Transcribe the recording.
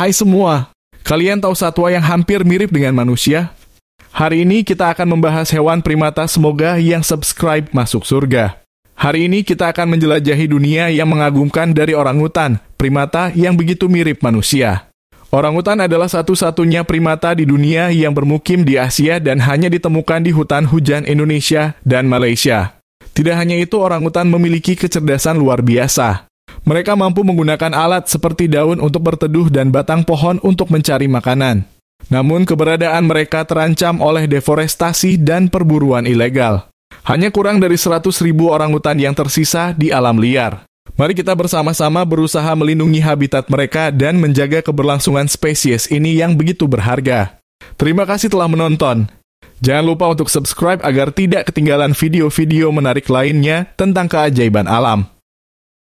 Hai semua, kalian tahu satwa yang hampir mirip dengan manusia? Hari ini kita akan membahas hewan primata semoga yang subscribe masuk surga. Hari ini kita akan menjelajahi dunia yang mengagumkan dari orangutan, primata yang begitu mirip manusia. Orangutan adalah satu-satunya primata di dunia yang bermukim di Asia dan hanya ditemukan di hutan hujan Indonesia dan Malaysia. Tidak hanya itu, orangutan memiliki kecerdasan luar biasa. Mereka mampu menggunakan alat seperti daun untuk berteduh dan batang pohon untuk mencari makanan. Namun keberadaan mereka terancam oleh deforestasi dan perburuan ilegal. Hanya kurang dari 100 ribu orang hutan yang tersisa di alam liar. Mari kita bersama-sama berusaha melindungi habitat mereka dan menjaga keberlangsungan spesies ini yang begitu berharga. Terima kasih telah menonton. Jangan lupa untuk subscribe agar tidak ketinggalan video-video menarik lainnya tentang keajaiban alam.